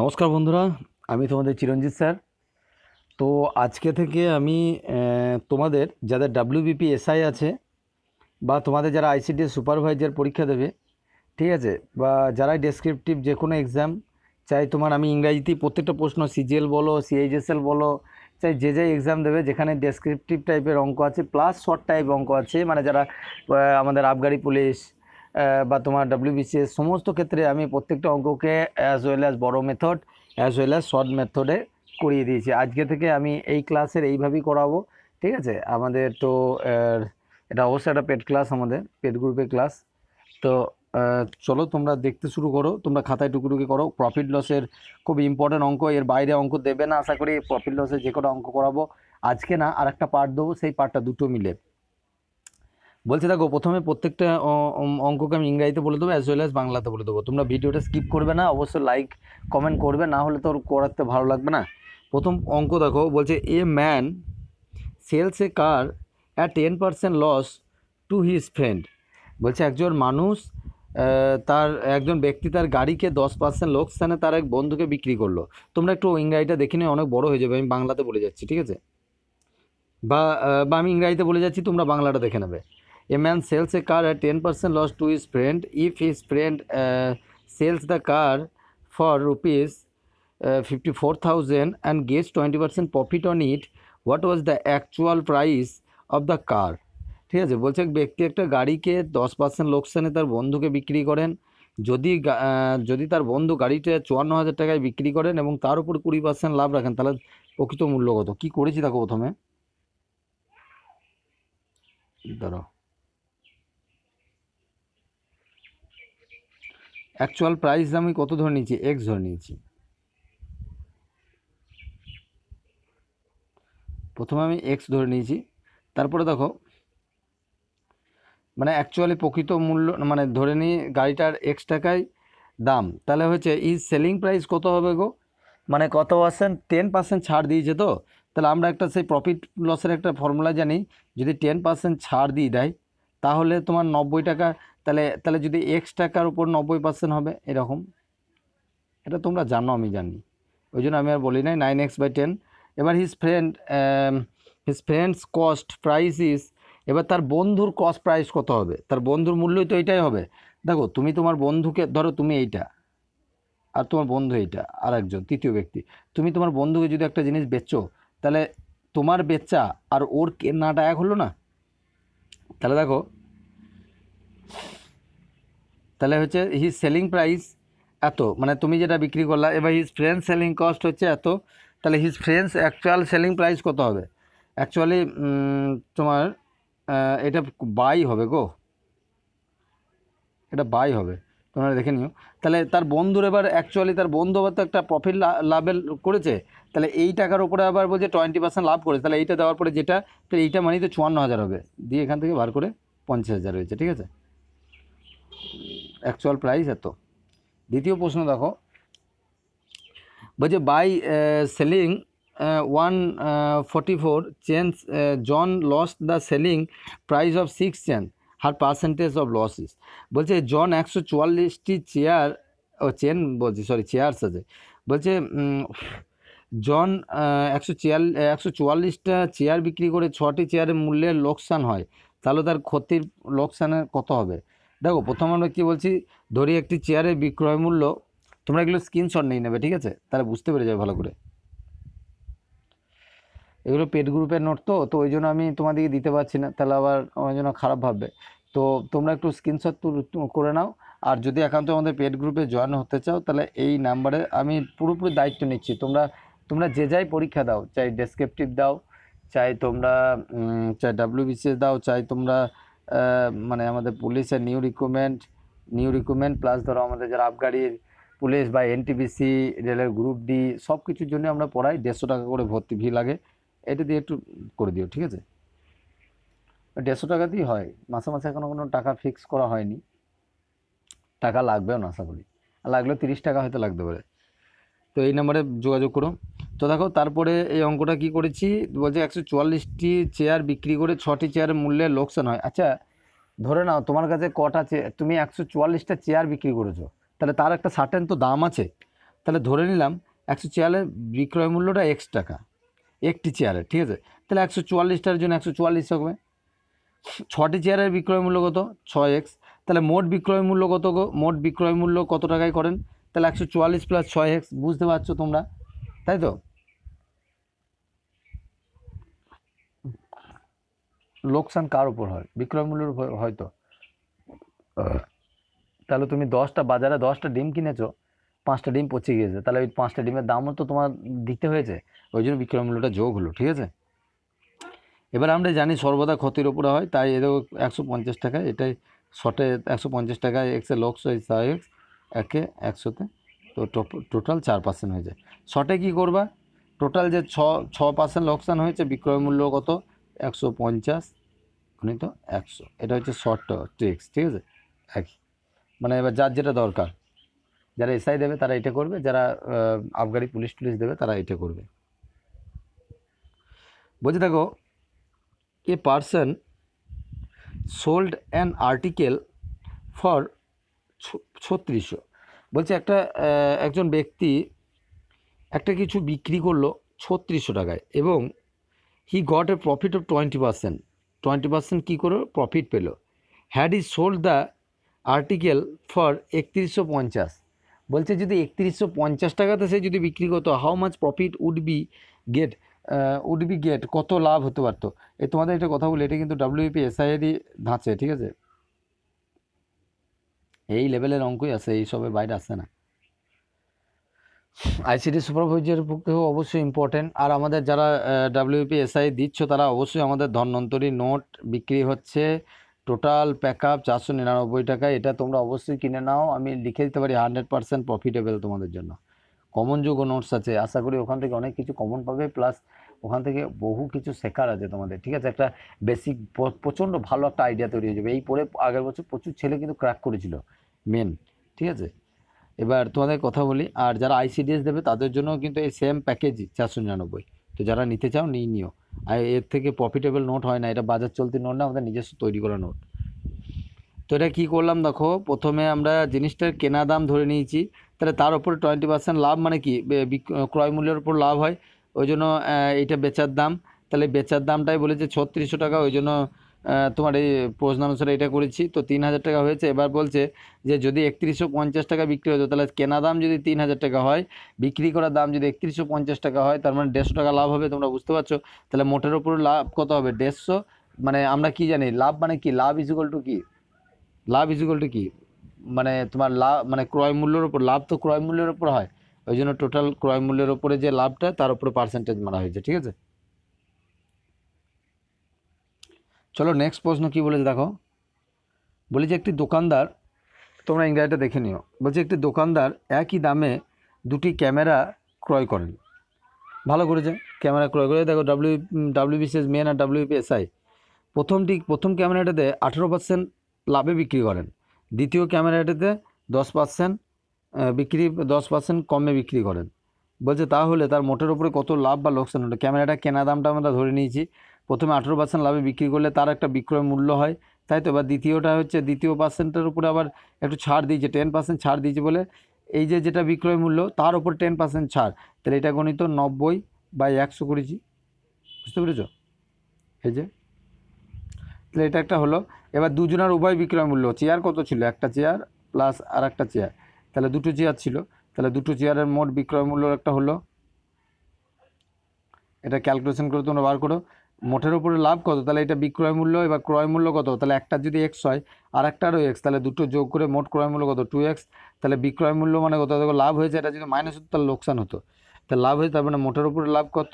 নমস্কার বন্ধুরা আমি তোমাদের চিরঞ্জিত স্যার তো আজকে থেকে আমি তোমাদের যাদের ডাব্লিউবিপি এসআই আছে বা তোমাদের যারা আইসিডি সুপারভাইজার পরীক্ষা দেবে ঠিক আছে বা যারাই ডেসক্রিপটিভ যে কোনো এক্সাম চাই তোমার আমি ইংরাজিতেই প্রত্যেকটা প্রশ্ন সিজিএল বলো সিএইচএসএল বলো চাই যে যে এক্সাম দেবে যেখানে ডেসক্রিপটিভ টাইপের অঙ্ক আছে প্লাস শর্ট টাইপ অঙ্ক আছে মানে যারা আমাদের আবগারি পুলিশ বা তোমার ডাব্লিউবিসিএস সমস্ত ক্ষেত্রে আমি প্রত্যেকটা অঙ্ককে অ্যাজ ওয়েল অ্যাজ বড়ো method as well as short মেথডে করিয়ে দিয়েছি আজকে থেকে আমি এই ক্লাসের এইভাবেই করাবো ঠিক আছে আমাদের তো এটা অবশ্যই একটা পেড ক্লাস আমাদের পেড গ্রুপের ক্লাস তো চলো তোমরা দেখতে শুরু করো তোমরা খাতায় টুকুটুকি করো প্রফিট লসের খুব ইম্পর্টেন্ট অঙ্ক এর বাইরে অঙ্ক দেবে না আশা করি প্রফিট লসের যে কটা অঙ্ক করাবো আজকে না আর একটা পার্ট দেবো সেই পার্টটা দুটো মিলে বলছি দেখো প্রথমে প্রত্যেকটা অঙ্ককে আমি ইংরাজিতে বলে দেবো অ্যাজ ওয়েল অ্যাজ বাংলাতে বলে দেবো তোমরা ভিডিওটা স্কিপ করবে না অবশ্যই লাইক কমেন্ট করবে না হলে তো করাতে ভালো লাগবে না প্রথম অঙ্ক দেখো বলছে a man sells a car at ten percent loss to his friend বলছে একজন মানুষ তার একজন ব্যক্তি তার গাড়িকে দশ পার্সেন্ট স্থানে তার এক বন্ধুকে বিক্রি করলো তোমরা একটু ইংরাজিটা দেখে নিয়ে অনেক বড় হয়ে যাবে আমি বাংলাতে বলে যাচ্ছি ঠিক আছে বা বা আমি ইংরাজিতে বলে যাচ্ছি তোমরা বাংলাটা দেখে নেবে A man sells a car at 10% loss to his friend if his friend uh, sells the car for rupees uh, 54,000 and gets 20% profit on it. What was the actual price of the car? ঠিক আছে বলছে ব্যক্তি একটা গাড়িকে দশ percent লোকসানে তার বন্ধুকে বিক্রি করেন যদি যদি তার বন্ধু গাড়িটা চুয়ান্ন হাজার টাকায় বিক্রি করেন এবং তার উপর কুড়ি পার্সেন্ট লাভ রাখেন তাহলে প্রকৃত মূল্য কত কী করেছি দেখো প্রথমে ধরো অ্যাকচুয়াল প্রাইস আমি কত ধরে নিয়েছি এক্স ধরে নিয়েছি প্রথমে আমি এক্স ধরে নিয়েছি তারপরে দেখো মানে অ্যাকচুয়ালি প্রকৃত মূল্য মানে ধরে নিয়ে গাড়িটার এক্স টাকায় দাম তাহলে হচ্ছে ই সেলিং প্রাইস কত হবে গো মানে কত পার্সেন্ট টেন পার্সেন্ট ছাড় দিয়েছে তো তাহলে আমরা একটা সেই প্রফিট লসের একটা ফর্মুলা জানি যদি টেন পার্সেন্ট ছাড় দিয়ে দেয় তাহলে তোমার নব্বই টাকা তাহলে তাহলে যদি এক্স টাকার উপর নব্বই পার্সেন্ট হবে এরকম এটা তোমরা জানো আমি জানি ওই জন্য আমি আর বলি নাই নাইন এক্স বাই টেন এবার his friend his friends cost price is এবার তার বন্ধুর কস্ট প্রাইস কত হবে তার বন্ধুর মূল্যই তো এটাই হবে দেখো তুমি তোমার বন্ধুকে ধরো তুমি এইটা আর তোমার বন্ধু এইটা আর একজন তৃতীয় ব্যক্তি তুমি তোমার বন্ধুকে যদি একটা জিনিস বেচো তাহলে তোমার বেচা আর ওর কেনাটা এক হলো না তাহলে দেখো তাহলে হচ্ছে হিজ সেলিং প্রাইস এত মানে তুমি যেটা বিক্রি করলা এবার হিজ ফ্রেন্ড সেলিং কস্ট হচ্ছে এত তাহলে his friends actual selling price কত হবে অ্যাকচুয়ালি তোমার এটা বাই হবে গো এটা বাই হবে তোমরা দেখে নিও তাহলে তার বন্ধুর এবার অ্যাকচুয়ালি তার বন্ধু আবার তো একটা প্রফিট লাভের করেছে তাহলে এই টাকার উপরে আবার বলছে টোয়েন্টি পার্সেন্ট লাভ করেছে তাহলে এইটা দেওয়ার পরে যেটা এইটা মানেই তো চুয়ান্ন হাজার হবে দিয়ে এখান থেকে বার করে পঞ্চাশ হাজার হয়েছে ঠিক আছে অ্যাকচুয়াল প্রাইস এত দ্বিতীয় প্রশ্ন দেখো বলছে by selling one forty four চেন John loss the selling price of six চেন হার পার্সেন্টেজ অফ লসেস বলছে জন একশো চুয়াল্লিশটি চেয়ার ও চেন বলছি সরি চেয়ার্স আছে বলছে জন একশো চেয়ার একশো চুয়াল্লিশটা চেয়ার বিক্রি করে ছটি চেয়ারের মূল্যের লোকসান হয় তাহলে তার ক্ষতির লোকসানের কত হবে দেখো প্রথম আমরা কী বলছি ধরি একটি চেয়ারের বিক্রয় মূল্য তোমরা এগুলো স্ক্রিনশট নিয়ে নেবে ঠিক আছে তাহলে বুঝতে পেরে যাবে ভালো করে এগুলো পেড গ্রুপের নোট তো তো ওই জন্য আমি তোমাদেরকে দিতে পারছি না তাহলে আবার আমার জন্য খারাপ ভাববে তো তোমরা একটু স্ক্রিনশট করে নাও আর যদি একান্ত আমাদের পেট গ্রুপে জয়েন হতে চাও তাহলে এই নাম্বারে আমি পুরোপুরি দায়িত্ব নিচ্ছি তোমরা তোমরা যে যাই পরীক্ষা দাও চাই ডেসক্রিপটিভ দাও চাই তোমরা চাই ডাব্লিউবিসিএস দাও চাই তোমরা মানে আমাদের পুলিশের new recruitment new recruitment plus ধরো আমাদের যারা আবগাড়ির পুলিশ বা এনটিপিসি রেলের গ্রুপ ডি সব কিছুর জন্য আমরা পড়াই দেড়শো টাকা করে ভর্তি ভি লাগে এটা দিয়ে একটু করে দিও ঠিক আছে দেড়শো টাকাতেই হয় মাসে মাসে এখনও কোনো টাকা ফিক্স করা হয়নি টাকা লাগবেও না আশা করি আর লাগলেও তিরিশ টাকা হয়তো লাগতে পারে তো এই নাম্বারে যোগাযোগ করো তো দেখো তারপরে এই অঙ্কটা কি করেছি বলছে একশো চুয়াল্লিশটি চেয়ার বিক্রি করে ছটি চেয়ারের মূল্যে লোকসান হয় আচ্ছা ধরে নাও তোমার কাছে কটা চেয়ার তুমি একশো চুয়াল্লিশটা চেয়ার বিক্রি করেছো তাহলে তার একটা সার্টেন তো দাম আছে তাহলে ধরে নিলাম একশো চেয়ারের বিক্রয় মূল্যটা এক্স টাকা একটি চেয়ারের ঠিক আছে তাহলে একশো চুয়াল্লিশটার জন্য একশো চুয়াল্লিশ হবে ছটি চেয়ারের বিক্রয় মূল্য কত ছয় এক্স তাহলে মোট বিক্রয় মূল্য কত মোট বিক্রয় মূল্য কত টাকায় করেন তাহলে একশো চুয়াল্লিশ প্লাস ছয় এক্স বুঝতে পারছো তোমরা তাই তো লোকসান কার উপর হয় বিক্রয় মূল্যের উপর হয়তো তাহলে তুমি দশটা বাজারে দশটা ডিম কিনেছো পাঁচটা ডিম পচে গিয়েছে তাহলে ওই পাঁচটা ডিমের দামও তো তোমার দিতে হয়েছে ওই জন্য বিক্রয় মূল্যটা যোগ হলো ঠিক আছে এবার আমরা জানি সর্বদা ক্ষতির উপরে হয় তাই এদের একশো পঞ্চাশ টাকা এটাই শর্টে একশো পঞ্চাশ টাকা এক্সে লক্স এক্স একে একশোতে তো টোটাল চার পার্সেন্ট হয়ে যায় শর্টে কী করবা টোটাল যে ছ ছ পার্সেন্ট লোকসান হয়েছে বিক্রয় মূল্য কত একশো পঞ্চাশ গুণিত একশো এটা হচ্ছে শর্ট ট্রিক্স ঠিক আছে একই মানে এবার যার যেটা দরকার যারা এসআই দেবে তারা এটা করবে যারা আবগারি পুলিশ টুলিশ দেবে তারা এটা করবে বলছি দেখো a person sold an article for ছত্রিশশো বলছে একটা একজন ব্যক্তি একটা কিছু বিক্রি করলো ছত্রিশশো টাকায় এবং he got a profit of twenty percent twenty percent কী করে প্রফিট পেল had he sold the article for একত্রিশশো পঞ্চাশ বলছে যদি একত্রিশশো পঞ্চাশ টাকাতে সে যদি বিক্রি করতো how much profit would be get would be get কত লাভ হতে পারতো এ তোমাদের একটা কথা বলি এটা কিন্তু ডাব্লিউপি এসআইএরই ধাঁচে ঠিক আছে এই লেভেলের অঙ্কই আছে এইসবের বাইরে আসে না আইসিটি সুপারভাইজারের পক্ষেও অবশ্যই ইম্পর্টেন্ট আর আমাদের যারা ডাব্লিউপি এসআই দিচ্ছ তারা অবশ্যই আমাদের ধন্বন্তরী নোট বিক্রি হচ্ছে টোটাল প্যাক আপ চারশো নিরানব্বই টাকা এটা তোমরা অবশ্যই কিনে নাও আমি লিখে দিতে পারি হান্ড্রেড পার্সেন্ট প্রফিটেবল তোমাদের জন্য কমন যুগ নোটস আছে আশা করি ওখান থেকে অনেক কিছু কমন পাবে প্লাস ওখান থেকে বহু কিছু শেখার আছে তোমাদের ঠিক আছে একটা বেসিক প্রচণ্ড ভালো একটা আইডিয়া তৈরি হয়ে যাবে এই পরে আগের বছর প্রচুর ছেলে কিন্তু ক্র্যাক করেছিল মেন ঠিক আছে এবার তোমাদের কথা বলি আর যারা আইসিডিএস দেবে তাদের জন্য কিন্তু এই সেম প্যাকেজই চারশো নিরানব্বই তো যারা নিতে চাও নিয়ে নিও আর এর থেকে প্রফিটেবল নোট হয় না এটা বাজার চলতি নোট না আমাদের নিজস্ব তৈরি করা নোট তো এটা কী করলাম দেখো প্রথমে আমরা জিনিসটার কেনা দাম ধরে নিয়েছি তাহলে তার উপরে টোয়েন্টি পার্সেন্ট লাভ মানে কি ক্রয় মূল্যের উপর লাভ হয় ওই জন্য এইটা বেচার দাম তাহলে বেচার দামটাই বলেছে ছত্রিশশো টাকা ওই জন্য তোমার এই প্রশ্ন অনুসারে এটা করেছি তো তিন হাজার টাকা হয়েছে এবার বলছে যে যদি একত্রিশশো পঞ্চাশ টাকা বিক্রি হতো তাহলে কেনা দাম যদি তিন হাজার টাকা হয় বিক্রি করার দাম যদি একত্রিশশো পঞ্চাশ টাকা হয় তার মানে দেড়শো টাকা লাভ হবে তোমরা বুঝতে পারছো তাহলে মোটের ওপর লাভ কত হবে দেড়শো মানে আমরা কি জানি লাভ মানে কি লাভ ইজুগল টু কি লাভ ইজুগল টু কি মানে তোমার লাভ মানে ক্রয় মূল্যের ওপর লাভ তো ক্রয় মূল্যের ওপর হয় ওই জন্য টোটাল ক্রয় মূল্যের ওপরে যে লাভটা তার উপরে পার্সেন্টেজ মারা হয়েছে ঠিক আছে চলো নেক্সট প্রশ্ন কি বলেছে দেখো বলি যে একটি দোকানদার তোমরা ইংরাজিটা দেখে নিও বলছি একটি দোকানদার একই দামে দুটি ক্যামেরা ক্রয় করেন ভালো করেছে ক্যামেরা ক্রয় করে দেখো ডাব্লিউ ডাব্লিউবিসিএস মেন আর ডাব্লিউপিএসআই প্রথমটি প্রথম ক্যামেরাটাতে আঠেরো পার্সেন্ট লাভে বিক্রি করেন দ্বিতীয় ক্যামেরাটাতে দশ পার্সেন্ট বিক্রি দশ পার্সেন্ট কমে বিক্রি করেন বলছে তাহলে তার মোটের ওপরে কত লাভ বা লোকসান হলো ক্যামেরাটা কেনা দামটা আমরা ধরে নিয়েছি প্রথমে আঠেরো পার্সেন্ট লাভে বিক্রি করলে তার একটা বিক্রয় মূল্য হয় তাই তো এবার দ্বিতীয়টা হচ্ছে দ্বিতীয় পার্সেন্টের উপরে আবার একটু ছাড় দিয়েছে টেন পার্সেন্ট ছাড় দিয়েছে বলে এই যে যেটা বিক্রয় মূল্য তার উপর টেন পার্সেন্ট ছাড় তাহলে এটা গণিত নব্বই বা একশো করেছি বুঝতে পেরেছ এই যে তাহলে এটা একটা হলো এবার দুজনের উভয় বিক্রয় মূল্য চেয়ার কত ছিল একটা চেয়ার প্লাস আর একটা চেয়ার তাহলে দুটো চেয়ার ছিল তাহলে দুটো চেয়ারের মোট বিক্রয় মূল্য একটা হলো এটা ক্যালকুলেশন করে তোমরা বার করো মোটের উপরে লাভ কত তাহলে এটা বিক্রয় মূল্য এবার ক্রয় মূল্য কত তাহলে একটা যদি এক্স হয় আর আরও এক্স তাহলে দুটো যোগ করে মোট ক্রয় মূল্য কত টু এক্স তাহলে বিক্রয় মূল্য মানে কত দেখো লাভ হয়েছে এটা যদি মাইনাস হতো তাহলে লোকসান হতো তাহলে লাভ হয়েছে তার মানে মোটের উপরে লাভ কত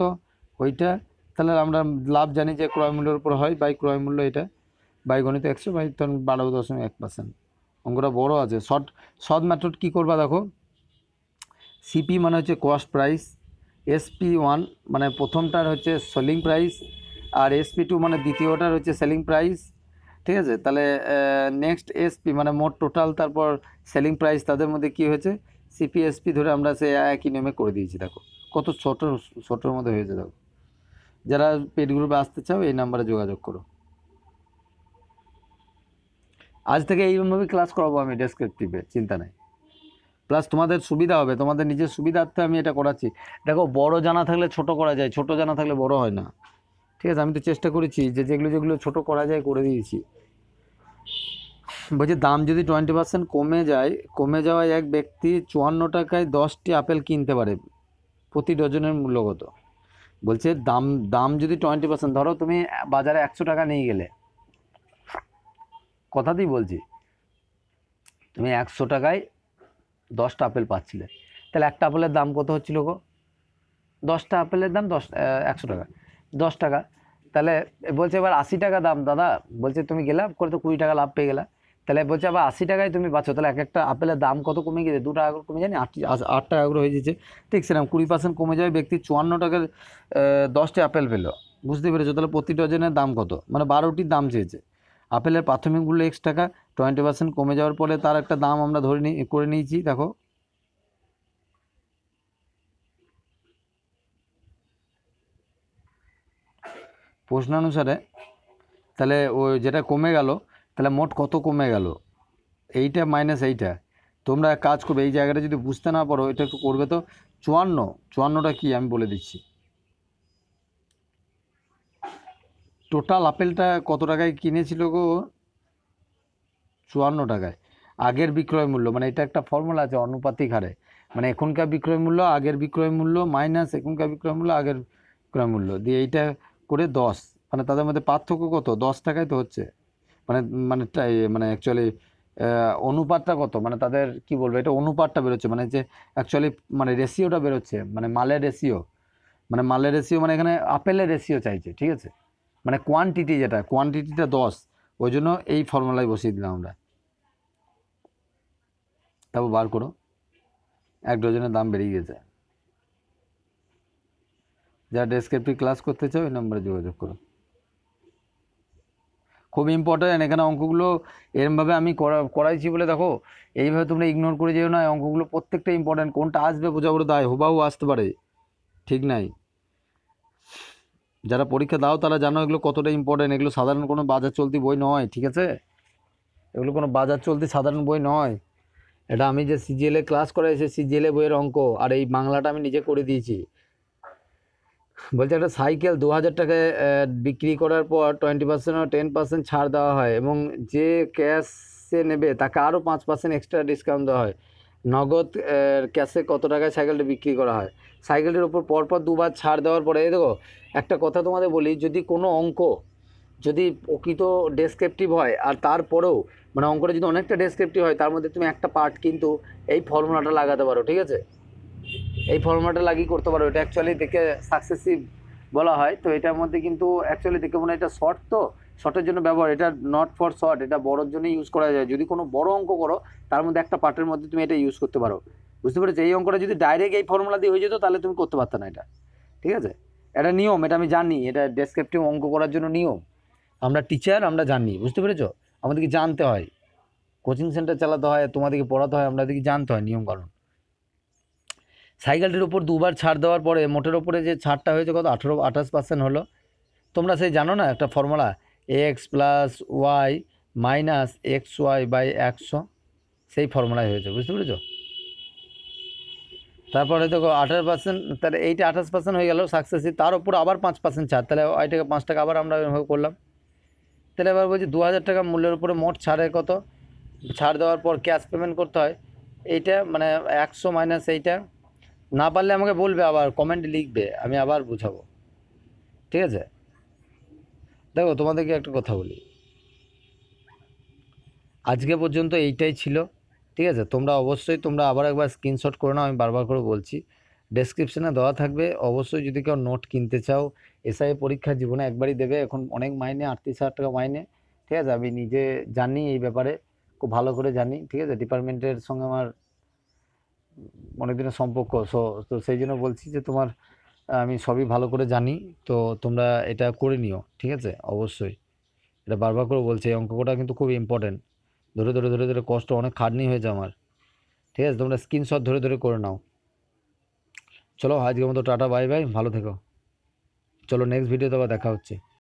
ওইটা তাহলে আমরা লাভ জানি যে ক্রয় মূল্যের উপর হয় বাই ক্রয় মূল্য এটা বাই গণিত একশো বাই তখন বারো দশমিক এক পার্সেন্ট অঙ্কটা বড় আছে শর্ট শর্ট মেথড কী করবা দেখো সিপি মানে হচ্ছে কস্ট প্রাইস এসপি ওয়ান মানে প্রথমটার হচ্ছে সেলিং প্রাইস আর এসপি টু মানে দ্বিতীয়টার হচ্ছে সেলিং প্রাইস ঠিক আছে তাহলে নেক্সট এসপি মানে মোট টোটাল তারপর সেলিং প্রাইস তাদের মধ্যে কি হয়েছে সিপি এসপি ধরে আমরা সে একই নেমে করে দিয়েছি দেখো কত ছোটো ছোটোর মধ্যে হয়েছে দেখো যারা পেড গ্রুপে আসতে চাও এই নাম্বারে যোগাযোগ করো আজ থেকে এইভাবে ক্লাস করাবো আমি ডেসক্রিপটিভে চিন্তা নেই প্লাস তোমাদের সুবিধা হবে তোমাদের নিজের সুবিধার্থে আমি এটা করাচ্ছি দেখো বড় জানা থাকলে ছোট করা যায় ছোট জানা থাকলে বড় হয় না ঠিক আছে আমি তো চেষ্টা করেছি যে যেগুলো যেগুলো ছোট করা যায় করে দিয়েছি বলছি দাম যদি টোয়েন্টি পার্সেন্ট কমে যায় কমে যাওয়ায় এক ব্যক্তি চুয়ান্ন টাকায় দশটি আপেল কিনতে পারে প্রতি ডজনের মূল্যগত বলছে দাম দাম যদি টোয়েন্টি পার্সেন্ট ধরো তুমি বাজারে একশো টাকা নিয়ে গেলে কথাতেই বলছি তুমি একশো টাকায় দশটা আপেল পাচ্ছিলে তাহলে একটা আপেলের দাম কত হচ্ছিল গো দশটা আপেলের দাম দশ একশো টাকা দশ টাকা তাহলে বলছে এবার আশি টাকা দাম দাদা বলছে তুমি গেলাম করে তো কুড়ি টাকা লাভ পেয়ে গেলা তাহলে বলছে আবার আশি টাকায় তুমি পাচ্ছো তাহলে এক একটা আপেলের দাম কত কমে গেছে দু টাকা করে কমে জানি আট আট টাকা করে হয়ে যাচ্ছে ঠিক সেরকম কুড়ি পার্সেন্ট কমে যাবে ব্যক্তি চুয়ান্ন টাকার দশটি আপেল পেলো বুঝতে পেরেছো তাহলে প্রতি ডজনের দাম কত মানে বারোটির দাম চেয়েছে আপেলের প্রাথমিক মূল্য এক্স টাকা টোয়েন্টি পার্সেন্ট কমে যাওয়ার পরে তার একটা দাম আমরা ধরে নিয়ে করে নিয়েছি দেখো প্রশ্নানুসারে তাহলে ও যেটা কমে গেল তাহলে মোট কত কমে গেল এইটা মাইনাস এইটা তোমরা কাজ করবে এই জায়গাটা যদি বুঝতে না পারো এটা একটু করবে তো চুয়ান্ন চুয়ান্নটা কি আমি বলে দিচ্ছি টোটাল আপেলটা কত টাকায় কিনেছিল গো চুয়ান্ন টাকায় আগের বিক্রয় মূল্য মানে এটা একটা ফর্মুলা আছে অনুপাতিক হারে মানে এখনকার বিক্রয় মূল্য আগের বিক্রয় মূল্য মাইনাস এখনকার বিক্রয় মূল্য আগের বিক্রয় মূল্য দিয়ে এইটা করে দশ মানে তাদের মধ্যে পার্থক্য কত দশ টাকায় তো হচ্ছে মানে মানে মানে অ্যাকচুয়ালি অনুপাতটা কত মানে তাদের কি বলবো এটা অনুপাতটা বেরোচ্ছে মানে যে অ্যাকচুয়ালি মানে রেশিওটা বেরোচ্ছে মানে মালের রেশিও মানে মালের রেশিও মানে এখানে আপেলের রেশিও চাইছে ঠিক আছে মানে কোয়ান্টিটি যেটা কোয়ান্টিটিটা দশ ওই জন্য এই ফর্মুলায় বসিয়ে দিলাম আমরা তারপর বার করো এক ডজনের দাম বেড়ে গেছে যারা ডেসক্রিপটি ক্লাস করতে চাও ওই নম্বরে যোগাযোগ করো খুব ইম্পর্ট্যান্ট এখানে অঙ্কগুলো এরমভাবে আমি করা করাইছি বলে দেখো এইভাবে তোমরা ইগনোর করে যেও না অঙ্কগুলো প্রত্যেকটা ইম্পর্টেন্ট কোনটা আসবে বোঝা দায় হুবাহু আসতে পারে ঠিক নাই যারা পরীক্ষা দাও তারা জানো এগুলো কতটা ইম্পর্টেন্ট এগুলো সাধারণ কোনো বাজার চলতি বই নয় ঠিক আছে এগুলো কোনো বাজার চলতি সাধারণ বই নয় এটা আমি যে সিজিএলে ক্লাস করাই সে সিজিএলে বইয়ের অঙ্ক আর এই বাংলাটা আমি নিজে করে দিয়েছি বলছে একটা সাইকেল দু হাজার টাকায় বিক্রি করার পর টোয়েন্টি পার্সেন্ট আর টেন পার্সেন্ট ছাড় দেওয়া হয় এবং যে ক্যাশে নেবে তাকে আরও পাঁচ পার্সেন্ট এক্সট্রা ডিসকাউন্ট দেওয়া হয় নগদ ক্যাশে কত টাকায় সাইকেলটা বিক্রি করা হয় সাইকেলটির ওপর পরপর দুবার ছাড় দেওয়ার পরে দেখো একটা কথা তোমাদের বলি যদি কোনো অঙ্ক যদি প্রকৃত ডেসক্রিপটিভ হয় আর তারপরেও মানে অঙ্কটা যদি অনেকটা ডেসক্রিপটিভ হয় তার মধ্যে তুমি একটা পার্ট কিন্তু এই ফর্মুলাটা লাগাতে পারো ঠিক আছে এই ফর্মুলাটা লাগিয়ে করতে পারো এটা অ্যাকচুয়ালি দেখে সাকসেসিভ বলা হয় তো এটার মধ্যে কিন্তু অ্যাকচুয়ালি দেখে মনে হয় এটা শর্ট তো শর্টের জন্য ব্যবহার এটা নট ফর শর্ট এটা বড়োর জন্য ইউজ করা যায় যদি কোনো বড় অঙ্ক করো তার মধ্যে একটা পার্টের মধ্যে তুমি এটা ইউজ করতে পারো বুঝতে পেরেছো এই অঙ্কটা যদি ডাইরেক্ট এই ফর্মুলা দিয়ে হয়ে যেত তাহলে তুমি করতে পারতো না এটা ঠিক আছে এটা নিয়ম এটা আমি জানি এটা ডেসক্রিপটিভ অঙ্ক করার জন্য নিয়ম আমরা টিচার আমরা জানি বুঝতে পেরেছো আমাদেরকে জানতে হয় কোচিং সেন্টার চালাতে হয় তোমাদেরকে পড়াতে হয় আমাদেরকে জানতে হয় নিয়মকানুন সাইকেলটির উপর দুবার ছাড় দেওয়ার পরে মোটের ওপরে যে ছাড়টা হয়েছে কত আঠেরো আঠাশ পার্সেন্ট হলো তোমরা সেই জানো না একটা formula x plus y minus x y by একশো সেই ফর্মুলাই হয়েছে বুঝতে পেরেছ তারপরে দেখো আঠাশ পার্সেন্ট তাহলে এইটা আঠাশ পার্সেন্ট হয়ে গেল সাকসেসি তার উপর আবার পাঁচ পার্সেন্ট ছাড় তাহলে ওইটাকে পাঁচ টাকা আবার আমরা করলাম তাহলে এবার বলছি দু হাজার টাকা মূল্যের উপরে মোট ছাড়ের কত ছাড় দেওয়ার পর ক্যাশ পেমেন্ট করতে হয় এইটা মানে একশো মাইনাস এইটা না পারলে আমাকে বলবে আবার কমেন্ট লিখবে আমি আবার বুঝাবো ঠিক আছে দেখো তোমাদেরকে একটা কথা বলি আজকে পর্যন্ত এইটাই ছিল ঠিক আছে তোমরা অবশ্যই তোমরা আবার একবার স্ক্রিনশট করে নাও আমি বারবার করে বলছি ডেসক্রিপশানে দেওয়া থাকবে অবশ্যই যদি কেউ নোট কিনতে চাও এসআই পরীক্ষা জীবনে একবারই দেবে এখন অনেক মাইনে আটত্রিশ হাজার টাকা মাইনে ঠিক আছে আমি নিজে জানি এই ব্যাপারে খুব ভালো করে জানি ঠিক আছে ডিপার্টমেন্টের সঙ্গে আমার অনেকদিনের দিনের সম্পর্ক সো তো সেই জন্য বলছি যে তোমার আমি সবই ভালো করে জানি তো তোমরা এটা করে নিও ঠিক আছে অবশ্যই এটা বারবার করে বলছি এই অঙ্কটা কিন্তু খুব ইম্পর্টেন্ট ধরে ধরে ধরে ধরে কষ্ট অনেক খাটনি হয়েছে আমার ঠিক আছে তোমরা স্ক্রিনশট ধরে ধরে করে নাও চলো আজকের মতো টাটা বাই বাই ভালো থেকো চলো নেক্সট ভিডিওতে আবার দেখা হচ্ছে